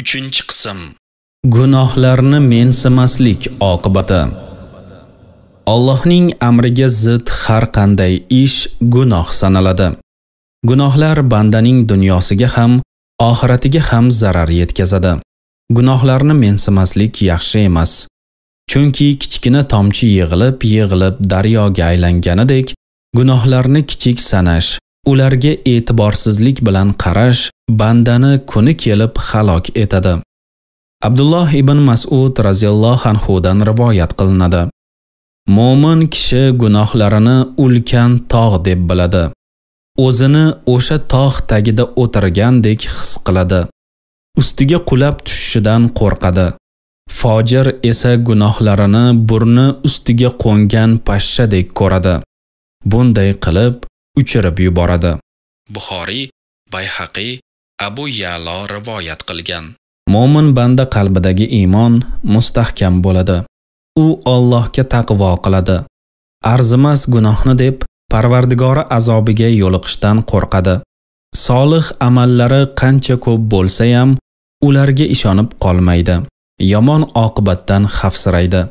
uchinchi qism gunohlarni mensimaslik oqibati Allohning amriga zid har qanday ish gunoh sanaladi gunohlar bandaning dunyosiga ham oxiratiga ham zarar yetkazadi gunohlarni mensimaslik yaxshi emas chunki kichkina tomchi yig'ilib yig'ilib daryoga aylanganidek gunohlarni kichik sanash ularga e'tiborsizlik bilan qarash bandani kuni kelib halok etadi. Abdulloh ibn Mas'ud radhiyallohu anhu dan rivoyat qilinadi. Mo'min kishi gunohlarini ulkan tog' deb biladi. O'zini o'sha tog' tagida o'tirgandek his qiladi. Ustiga qulab tushishidan qo'rqadi. Fojir esa gunohlarini burni ustiga qo'ngan pashshadek ko'radi. Bunday qilib, uchirib yuboradi buxoriy Bayhaqi, abu yalo rivoyat qilgan mo'min banda qalbidagi iymon mustahkam bo'ladi u Allohga taqvo qiladi arzimas gunohni deb parvardigori azobiga yo'liqishdan qo'rqadi solih amallari qancha ko'p bo'lsa ham ularga ishonib qolmaydi yomon oqibatdan xavfsiraydi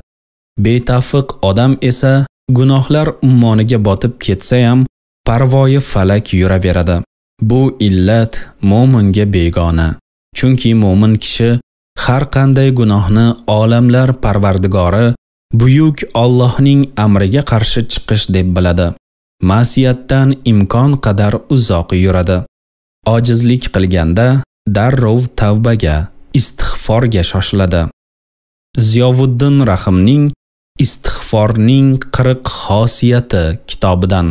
betafiq odam esa gunohlar ummoniga botib ketsa ham parvoyi falak yuraveradi bu illat mo'minga begona chunki mo'min kishi har qanday gunohni olamlar parvardigori buyuk Allohning amriga qarshi chiqish deb biladi ma'siyatdan imkon qadar uzoq yuradi ojizlik qilganda darrov tavbaga istig'forga shoshiladi ziyovuddin rahimning Istighforning 40 xosiyati kitobidan